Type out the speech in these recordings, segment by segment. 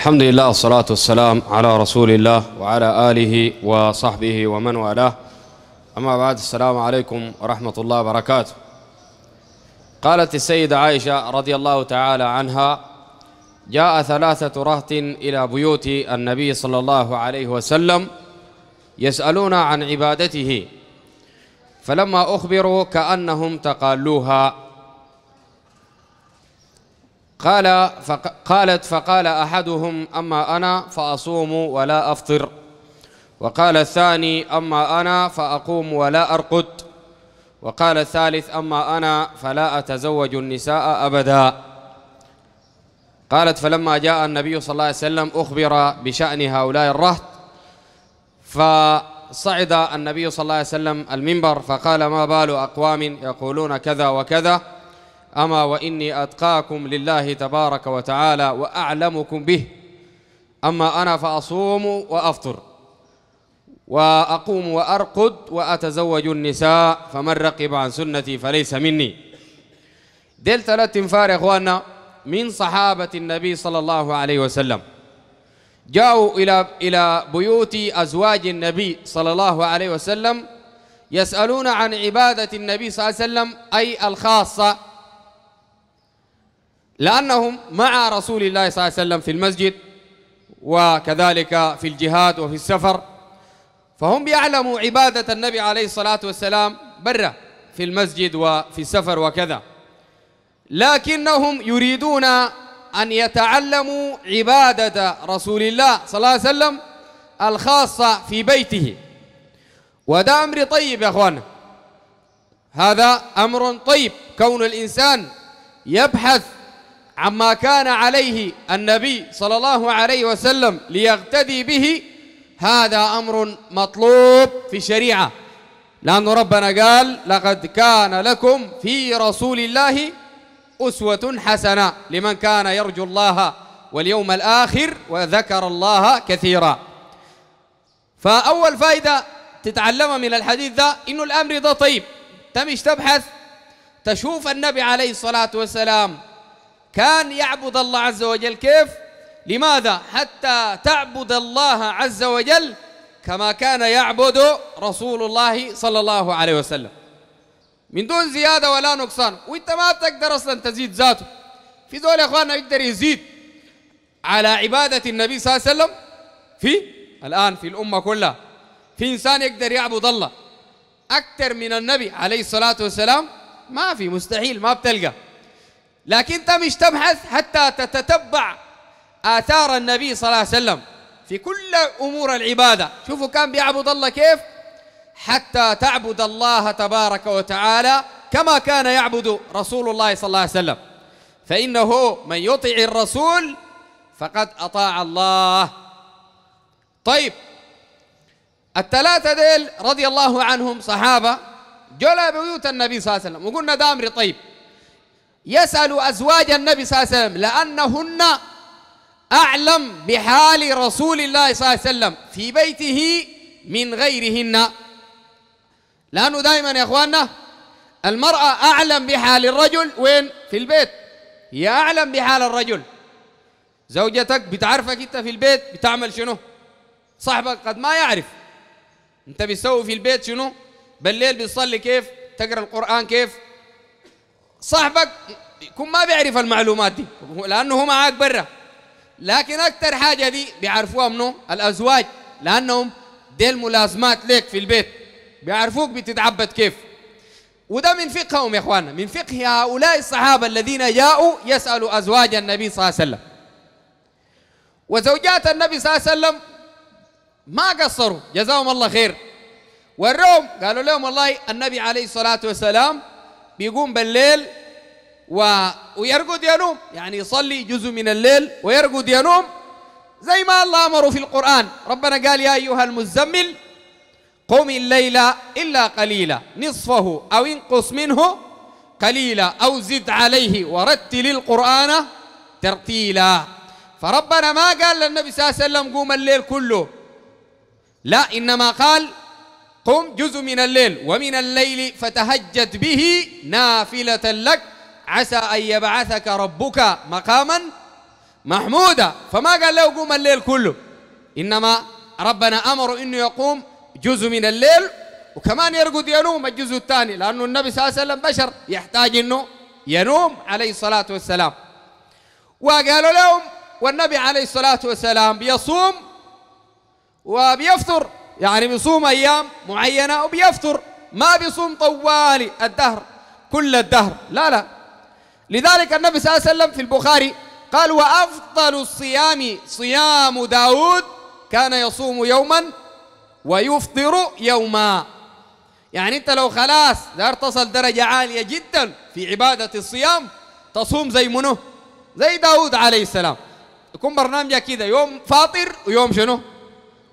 الحمد لله والصلاة والسلام على رسول الله وعلى آله وصحبه ومن والاه أما بعد السلام عليكم ورحمة الله وبركاته قالت السيدة عائشة رضي الله تعالى عنها جاء ثلاثة رهط إلى بيوت النبي صلى الله عليه وسلم يسألون عن عبادته فلما أخبروا كأنهم تقالوها قال فق قالت فقال أحدهم أما أنا فأصوم ولا أفطر وقال الثاني أما أنا فأقوم ولا أرقد وقال الثالث أما أنا فلا أتزوج النساء أبدا قالت فلما جاء النبي صلى الله عليه وسلم أخبر بشأن هؤلاء الرهط فصعد النبي صلى الله عليه وسلم المنبر فقال ما بال أقوام يقولون كذا وكذا أما وإني أتقاكم لله تبارك وتعالى وأعلمكم به أما أنا فأصوم وأفطر وأقوم وأرقد وأتزوج النساء فمن رقب عن سنتي فليس مني دلت ثلاث تنفار يا إخواننا من صحابة النبي صلى الله عليه وسلم جاءوا إلى إلى بيوت أزواج النبي صلى الله عليه وسلم يسألون عن عبادة النبي صلى الله عليه وسلم أي الخاصة لأنهم مع رسول الله صلى الله عليه وسلم في المسجد وكذلك في الجهاد وفي السفر فهم يعلموا عبادة النبي عليه الصلاة والسلام برا في المسجد وفي السفر وكذا لكنهم يريدون أن يتعلموا عبادة رسول الله صلى الله عليه وسلم الخاصة في بيته وده أمر طيب يا أخوانا هذا أمر طيب كون الإنسان يبحث عما كان عليه النبي صلى الله عليه وسلم ليقتدي به هذا أمر مطلوب في الشريعة لأن ربنا قال لقد كان لكم في رسول الله أسوة حسنة لمن كان يرجو الله واليوم الآخر وذكر الله كثيرا فأول فائدة تتعلمها من الحديث ده إنه الأمر ده طيب تمش تبحث تشوف النبي عليه الصلاة والسلام كان يعبد الله عز وجل كيف لماذا حتى تعبد الله عز وجل كما كان يعبد رسول الله صلى الله عليه وسلم من دون زيادة ولا نقصان وانت ما بتقدر اصلا تزيد ذاته في دول يا اخواننا يقدر يزيد على عبادة النبي صلى الله عليه وسلم في الآن في الأمة كلها في إنسان يقدر يعبد الله أكثر من النبي عليه الصلاة والسلام ما في مستحيل ما بتلقى لكن أنت مش تبحث حتى تتتبع آثار النبي صلى الله عليه وسلم في كل أمور العبادة شوفوا كان بيعبد الله كيف حتى تعبد الله تبارك وتعالى كما كان يعبد رسول الله صلى الله عليه وسلم فإنه من يطع الرسول فقد أطاع الله طيب الثلاثة ديل رضي الله عنهم صحابة جلا بيوت النبي صلى الله عليه وسلم وقلنا دامري أمر طيب يسأل أزواج النبي صلى الله عليه وسلم لأنهن أعلم بحال رسول الله صلى الله عليه وسلم في بيته من غيرهن لأنه دائما يا أخواننا المرأة أعلم بحال الرجل وين في البيت هي أعلم بحال الرجل زوجتك بتعرفك أنت في البيت بتعمل شنو صاحبك قد ما يعرف أنت بتسوي في البيت شنو بالليل بتصلي كيف تقرأ القرآن كيف صاحبك يكون ما بيعرف المعلومات دي لانه هو معاك برا لكن اكثر حاجه دي بيعرفوها منه الازواج لانهم دي الملازمات لك في البيت بيعرفوك بتتعبد كيف وده من فقههم يا اخوانا من فقه هؤلاء الصحابه الذين جاءوا يسالوا ازواج النبي صلى الله عليه وسلم وزوجات النبي صلى الله عليه وسلم ما قصروا جزاهم الله خير وروم قالوا لهم والله النبي عليه الصلاه والسلام بيقوم بالليل و... ويرقد ينوم يعني يصلي جزء من الليل ويرقد ينوم زي ما الله أمره في القرآن ربنا قال يا أيها المزمل قم الليل إلا قليلا نصفه أو انقص منه قليلا أو زد عليه ورتل القرآن ترتيلا فربنا ما قال للنبي صلى الله عليه وسلم قوم الليل كله لا إنما قال قم جزء من الليل ومن الليل فتهجد به نافلة لك عسى أن يبعثك ربك مقاما محمودا فما قال له قوم الليل كله إنما ربنا أمر أنه يقوم جزء من الليل وكمان يرقد ينوم الجزء الثاني لأنه النبي صلى الله عليه وسلم بشر يحتاج أنه ينوم عليه الصلاة والسلام وقالوا لهم والنبي عليه الصلاة والسلام بيصوم وبيفطر يعني بيصوم أيام معينة وبيفطر ما بيصوم طوالي الدهر كل الدهر لا لا لذلك النبي صلى الله عليه وسلم في البخاري قال وأفضل الصيام صيام داود كان يصوم يوما ويفطر يوما يعني أنت لو خلاص دار تصل درجة عالية جدا في عبادة الصيام تصوم زي منه زي داود عليه السلام يكون برنامجك كده يوم فاطر ويوم شنو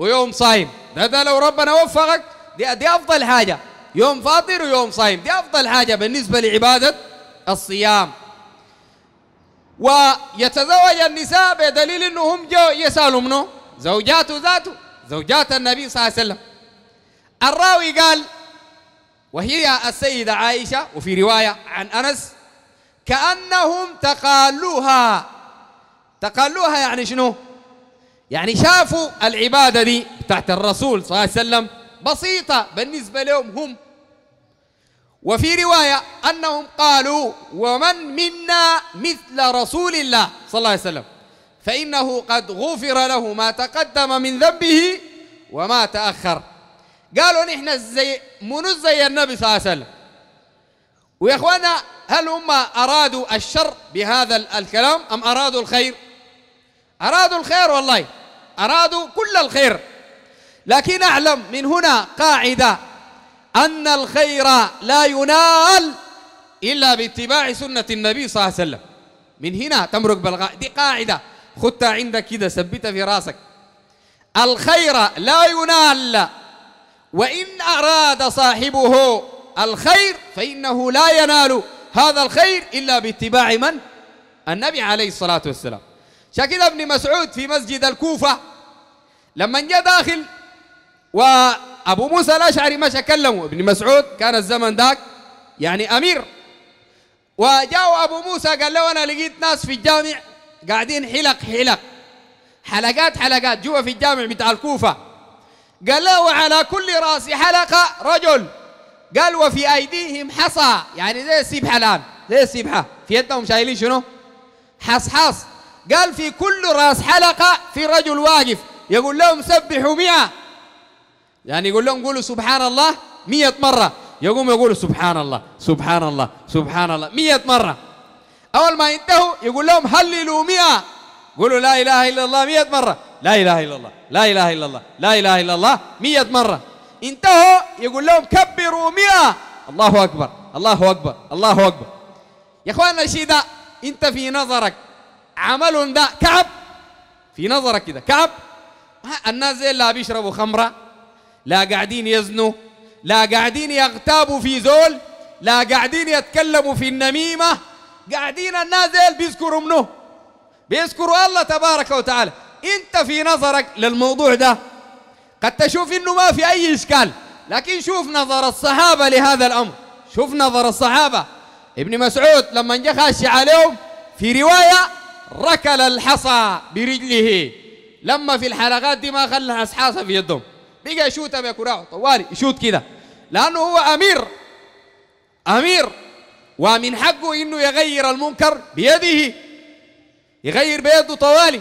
ويوم صايم هذا لو ربنا وفقك دي, دي أفضل حاجة يوم فاطر ويوم صايم دي أفضل حاجة بالنسبة لعبادة الصيام ويتزوج النساء بدليل أنهم يسألوا منه زوجاته ذاته زوجات النبي صلى الله عليه وسلم الراوي قال وهي السيدة عائشة وفي رواية عن أنس كأنهم تقالوها تقالوها يعني شنو؟ يعني شافوا العبادة دي تحت الرسول صلى الله عليه وسلم بسيطة بالنسبة لهم هم وفي رواية أنهم قالوا ومن منا مثل رسول الله صلى الله عليه وسلم فإنه قد غفر له ما تقدم من ذنبه وما تأخر قالوا نحن زي منو زي النبي صلى الله عليه وسلم ويا اخوانا هل هم ارادوا الشر بهذا الكلام ام ارادوا الخير؟ ارادوا الخير والله أرادوا كل الخير لكن أعلم من هنا قاعدة أن الخير لا ينال إلا باتباع سنة النبي صلى الله عليه وسلم من هنا تمرق بالغاء دي قاعدة خدتها عندك كده ثبتها في راسك الخير لا ينال وإن أراد صاحبه الخير فإنه لا ينال هذا الخير إلا باتباع من؟ النبي عليه الصلاة والسلام شاكد ابن مسعود في مسجد الكوفة لما جاء داخل وابو موسى الاشعري مشى كلمه ابن مسعود كان الزمن ذاك يعني امير وجاء ابو موسى قال له انا لقيت ناس في الجامع قاعدين حلق حلق حلقات حلقات جوا في الجامع بتاع الكوفه قال له وعلى كل راس حلقه رجل قال وفي ايديهم حصى يعني زي السبحه الان زي السبحه في يدهم شايلين شنو؟ حصحص قال في كل راس حلقه في رجل واقف يقول لهم سبحوا مئة يعني يقول لهم قولوا سبحان الله مئة مرة يقوم يقولوا سبحان الله سبحان الله سبحان الله مئة مرة أول ما ينتهوا يقول لهم هللوا مئة قولوا لا إله إلا الله مئة مرة لا إله إلا الله لا إله إلا الله لا إله إلا الله مئة مرة انتهوا يقول لهم كبروا مئة الله أكبر الله أكبر الله أكبر يا إخواننا الشيء ده أنت في نظرك عمل ده كعب في نظرك كده كعب الناس زي لا بيشربوا خمرة لا قاعدين يزنوا لا قاعدين يغتابوا في زول لا قاعدين يتكلموا في النميمة قاعدين الناس زي بيذكروا منه بيذكروا الله تبارك وتعالى انت في نظرك للموضوع ده قد تشوف انه ما في اي اشكال لكن شوف نظر الصحابة لهذا الامر شوف نظر الصحابة ابن مسعود لما جه خاشي عليهم في رواية ركل الحصى برجله لما في الحلقات دي ما خلى اصحاصه في يدهم بقى يشوتها بكراعه طوالي يشوت كده لانه هو امير امير ومن حقه انه يغير المنكر بيده يغير بيده طوالي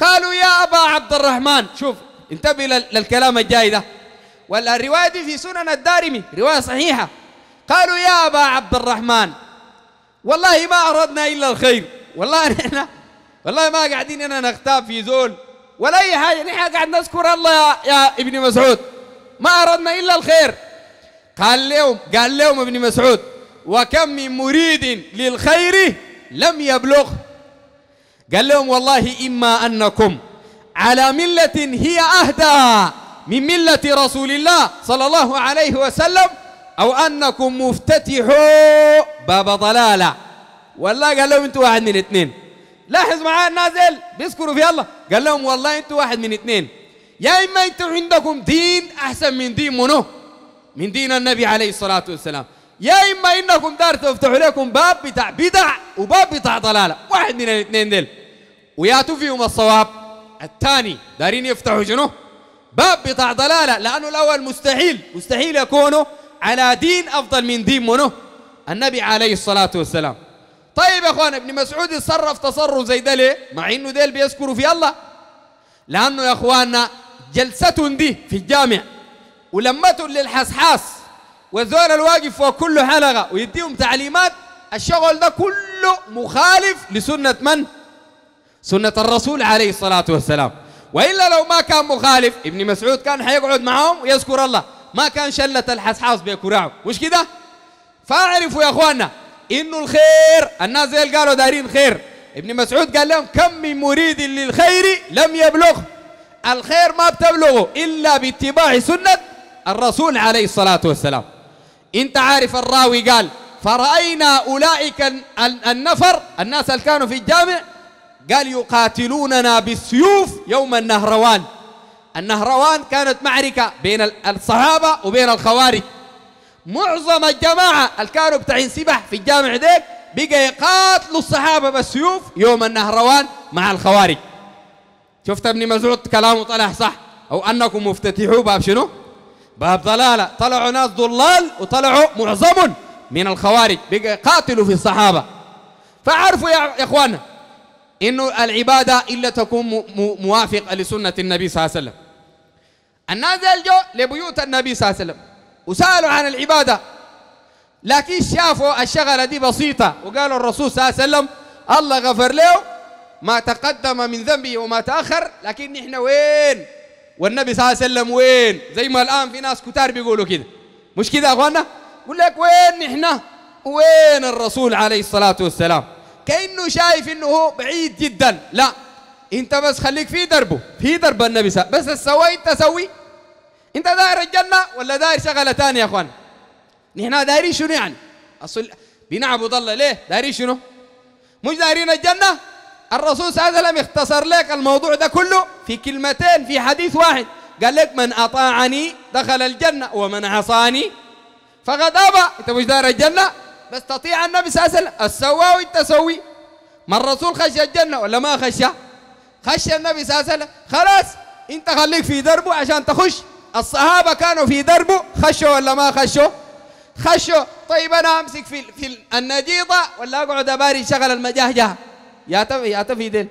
قالوا يا ابا عبد الرحمن شوف انتبه للكلام الجاي ده والروايه دي في سنن الدارمي روايه صحيحه قالوا يا ابا عبد الرحمن والله ما اردنا الا الخير والله نحن والله ما قاعدين انا نغتاب في زول ولا أي حاجة نحن قاعد نذكر الله يا, يا ابن مسعود ما أردنا إلا الخير قال لهم قال لهم ابن مسعود وكم من مريد للخير لم يبلغ قال لهم والله إما أنكم على ملة هي أهدى من ملة رسول الله صلى الله عليه وسلم أو أنكم مفتتحوا باب ضلالة والله قال لهم أنتوا واحد من الاثنين لاحظ معايا النازل بيذكروا في الله قال لهم والله انتوا واحد من اثنين يا اما انتوا عندكم دين احسن من دين منو من دين النبي عليه الصلاه والسلام يا اما انكم دار تفتحوا لكم باب بتاع بدع وباب بتاع ضلاله واحد من الاثنين ديل وياتوا فيهم الصواب الثاني دارين يفتحوا شنو باب بتاع ضلاله لانه الاول مستحيل مستحيل يكونوا على دين افضل من دين منو النبي عليه الصلاه والسلام طيب يا اخوان ابن مسعود اتصرف تصرف زي ده ليه؟ مع انه ديل بيذكروا في الله لانه يا اخواننا جلسة دي في الجامع ولمته للحسحاس والزول الواقف فوق كل حلقه ويديهم تعليمات الشغل ده كله مخالف لسنه من؟ سنه الرسول عليه الصلاه والسلام والا لو ما كان مخالف ابن مسعود كان حيقعد معاهم ويذكر الله ما كان شله الحسحاس بيكرعوا مش كده؟ فاعرفوا يا اخواننا انه الخير الناس ديل قالوا دارين خير ابن مسعود قال لهم كم من مريد للخير لم يبلغ الخير ما بتبلغه الا باتباع سنه الرسول عليه الصلاه والسلام انت عارف الراوي قال فرأينا أولئك النفر الناس اللي كانوا في الجامع قال يقاتلوننا بالسيوف يوم النهروان النهروان كانت معركة بين الصحابة وبين الخوارج معظم الجماعة اللي كانوا بتاعين سبح في الجامع ديك بقى يقاتلوا الصحابة بالسيوف يوم النهروان مع الخوارج شفت ابن مسعود كلامه طلع صح أو أنكم مفتتحوا باب شنو باب ضلالة طلعوا ناس ضلال وطلعوا معظم من الخوارج بقى يقاتلوا في الصحابة فعرفوا يا إخواننا إنه العبادة إلا تكون موافقة لسنة النبي صلى الله عليه وسلم الناس جو لبيوت النبي صلى الله عليه وسلم وسالوا عن العبادة لكن شافوا الشغلة دي بسيطة وقالوا الرسول صلى الله عليه وسلم الله غفر له ما تقدم من ذنبه وما تأخر لكن نحن وين والنبي صلى الله عليه وسلم وين زي ما الآن في ناس كتار بيقولوا كده مش كده يا أخوانا يقول لك وين نحن وين الرسول عليه الصلاة والسلام كأنه شايف أنه بعيد جدا لا انت بس خليك في دربه في درب النبي صلى الله عليه بس السوي انت سوي انت داير الجنه ولا داير شغله ثانيه يا اخوان نحن دايرين شنو يعني اصل بنعبد الله ليه دايرين شنو مش دايرين الجنه الرسول صلى الله عليه وسلم اختصر لك الموضوع ده كله في كلمتين في حديث واحد قال لك من اطاعني دخل الجنه ومن عصاني فقد ابى انت مش داير الجنه بس تطيع النبي صلى الله عليه وسلم السواء وانت ما الرسول خشى الجنه ولا ما خشى خشى النبي صلى الله عليه وسلم خلاص انت خليك في دربه عشان تخش الصحابة كانوا في دربه خشوا ولا ما خشوا خشوا طيب أنا أمسك في, في النجيطة ولا أقعد أباري شغل المجهجة يا تفي يا تفي دين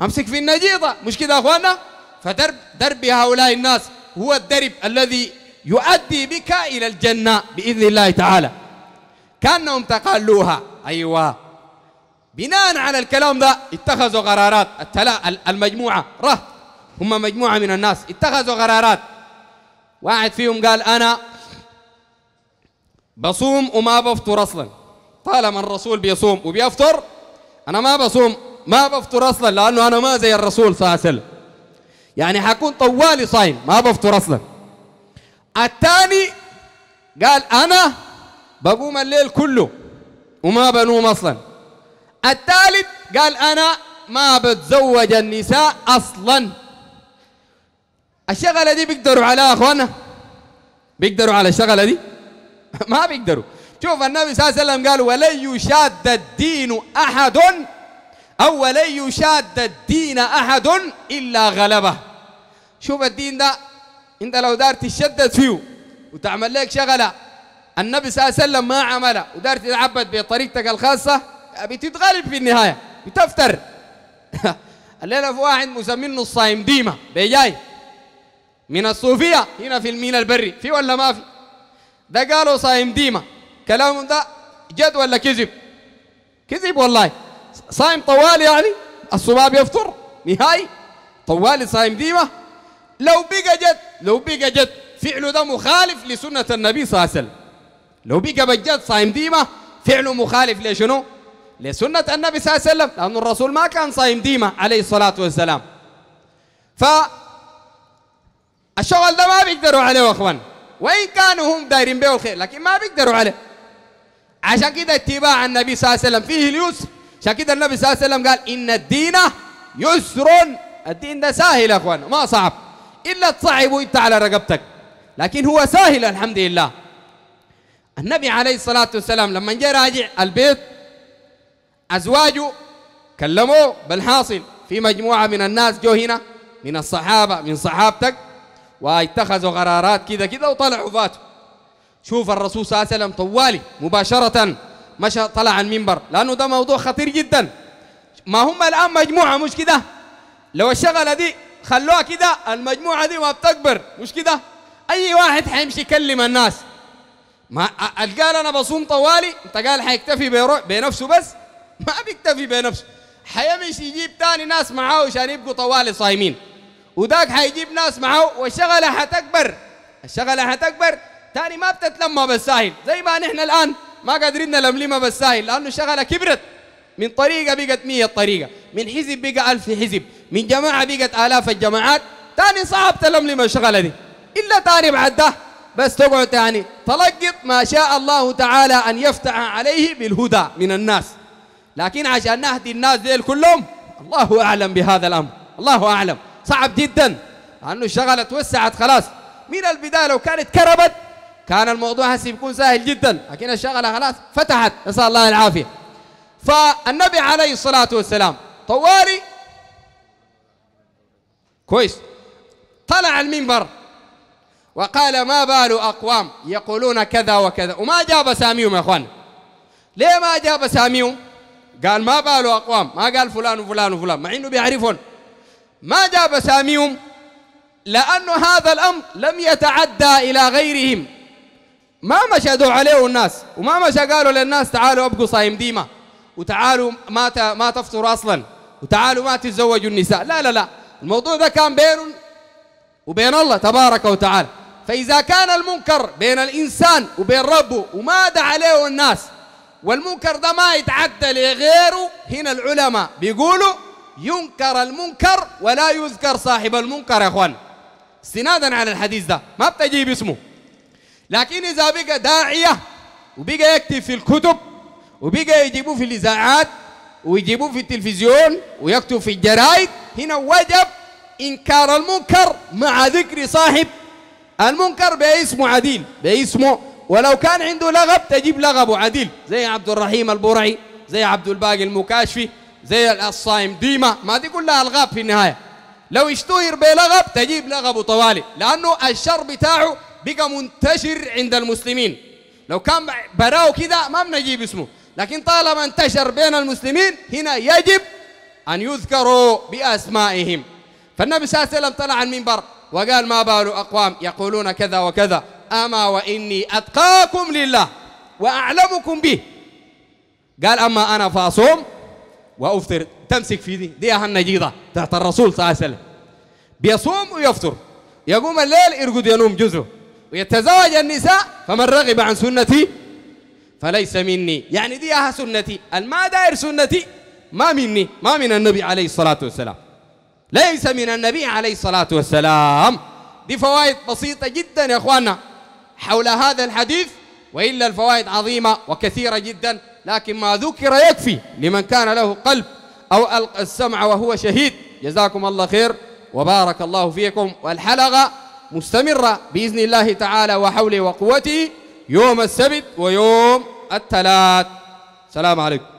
أمسك في النجيطة مش كده أخوانا فدرب درب هؤلاء الناس هو الدرب الذي يؤدي بك إلى الجنة بإذن الله تعالى كأنهم تقالوها أيوة بناء على الكلام ده اتخذوا قرارات المجموعة ره هم مجموعة من الناس اتخذوا قرارات واحد فيهم قال أنا بصوم وما بفطر أصلا طالما الرسول بيصوم وبيفطر أنا ما بصوم ما بفطر أصلا لأنه أنا ما زي الرسول صلى الله عليه وسلم يعني حكون طوالي صايم ما بفطر أصلا الثاني قال أنا بقوم الليل كله وما بنوم أصلا الثالث قال أنا ما بتزوج النساء أصلا الشغله دي بيقدروا عليها اخوانا بيقدروا على الشغله دي ما بيقدروا شوف النبي صلى الله عليه وسلم قال ولن يشاد الدين احد او ولن يشاد الدين احد الا غلبه شوف الدين ده انت لو دار تشدد فيه وتعمل لك شغله النبي صلى الله عليه وسلم ما عملها ودار تتعبد بطريقتك الخاصه بتتغلب في النهايه بتفتر الليله في واحد مسمينه الصايم ديمه بيجاي من الصوفية هنا في المينا البري في ولا ما في ده قالوا صايم ديمة كلامهم ده جد ولا كذب كذب والله صايم طوال يعني الصباب يفطر نهائي طوال صايم ديمة لو بقى جد لو بقى جد فعله ده مخالف لسنة النبي صلى الله عليه وسلم لو بقى بجد صايم ديمة فعله مخالف لشنو لسنة النبي صلى الله عليه وسلم لأن الرسول ما كان صايم ديمة عليه الصلاة والسلام ف الشغل ده ما بيقدروا عليه يا اخوان وان كانوا هم دايرين به الخير لكن ما بيقدروا عليه عشان كده اتباع النبي صلى الله عليه وسلم فيه اليسر عشان كده النبي صلى الله عليه وسلم قال ان الدين يسر الدين ده سهل يا اخوان ما صعب الا تصعبه انت على رقبتك لكن هو سهل الحمد لله النبي عليه الصلاه والسلام لما جاء راجع البيت ازواجه كلموه بالحاصل في مجموعه من الناس جو هنا من الصحابه من صحابتك واتخذوا قرارات كذا كذا وطلعوا فاتوا شوف الرسول صلى الله عليه وسلم طوالي مباشرة مشى طلع على المنبر لأنه ده موضوع خطير جدا ما هم الآن مجموعة مش كده لو الشغلة دي خلوها كده المجموعة دي ما بتكبر مش كده أي واحد حيمشي يكلم الناس ما قال أنا بصوم طوالي أنت قال حيكتفي بنفسه بس ما بيكتفي بنفسه حيمشي يجيب تاني ناس معاه عشان يبقوا طوالي صايمين وذاك حيجيب ناس معه والشغله حتكبر الشغله حتكبر تاني ما بتتلمى بالساهل زي ما نحن الان ما قادرين نلملمها بالساهل لانه الشغله كبرت من طريقه بقت 100 طريقه من حزب بقى 1000 حزب من جماعه بقت الاف الجماعات تاني صعب تلملم الشغله دي الا تاني بعد ده بس تقعد تاني يعني تلقط ما شاء الله تعالى ان يفتح عليه بالهدى من الناس لكن عشان نهدي الناس ديل كلهم الله اعلم بهذا الامر الله اعلم صعب جدا انه الشغله توسعت خلاص من البدايه لو كانت كربت كان الموضوع هسه بيكون سهل جدا لكن الشغله خلاص فتحت نسال الله العافيه فالنبي عليه الصلاه والسلام طوالي كويس طلع المنبر وقال ما بال اقوام يقولون كذا وكذا وما جاب اساميهم يا اخوان ليه ما جاب اساميهم قال ما بال اقوام ما قال فلان وفلان وفلان مع انه بيعرفهم ما جاب ساميهم لأن هذا الأمر لم يتعدى إلى غيرهم ما مشى دعوا عليه الناس وما مشى قالوا للناس تعالوا أبقوا صايم ديمة وتعالوا ما ما تفطروا أصلا وتعالوا ما تتزوجوا النساء لا لا لا الموضوع ده كان بين وبين الله تبارك وتعالى فإذا كان المنكر بين الإنسان وبين ربه وما دعا عليه الناس والمنكر ده ما يتعدى لغيره هنا العلماء بيقولوا ينكر المنكر ولا يذكر صاحب المنكر يا اخوان استنادا على الحديث ده ما بتجيب اسمه لكن اذا بقى داعيه وبقى يكتب في الكتب وبقى يجيبوه في الاذاعات ويجيبوه في التلفزيون ويكتب في الجرايد هنا وجب انكار المنكر مع ذكر صاحب المنكر باسمه عديل باسمه ولو كان عنده لغب تجيب لغبه عديل زي عبد الرحيم البرعي زي عبد الباقي المكاشفي زي الصايم ديما ما دي كلها الغاب في النهايه لو اشتهر بلغب تجيب لغب طوالي لانه الشر بتاعه بقى منتشر عند المسلمين لو كان براو كده ما بنجيب اسمه لكن طالما انتشر بين المسلمين هنا يجب ان يذكروا باسمائهم فالنبي صلى الله عليه وسلم طلع على المنبر وقال ما بال اقوام يقولون كذا وكذا اما واني اتقاكم لله واعلمكم به قال اما انا فاصوم وأفطر تمسك في دي دي اهم نجيضة تحت الرسول صلى الله عليه وسلم بيصوم ويفطر يقوم الليل يرقد ينوم جزء ويتزوج النساء فمن رغب عن سنتي فليس مني يعني دي أها سنتي الما داير سنتي ما مني ما من النبي عليه الصلاة والسلام ليس من النبي عليه الصلاة والسلام دي فوائد بسيطة جدا يا اخواننا حول هذا الحديث وإلا الفوائد عظيمة وكثيرة جدا لكن ما ذكر يكفي لمن كان له قلب أو ألقى السمع وهو شهيد جزاكم الله خير وبارك الله فيكم والحلقة مستمرة بإذن الله تعالى وحوله وقوته يوم السبت ويوم الثلاث سلام عليكم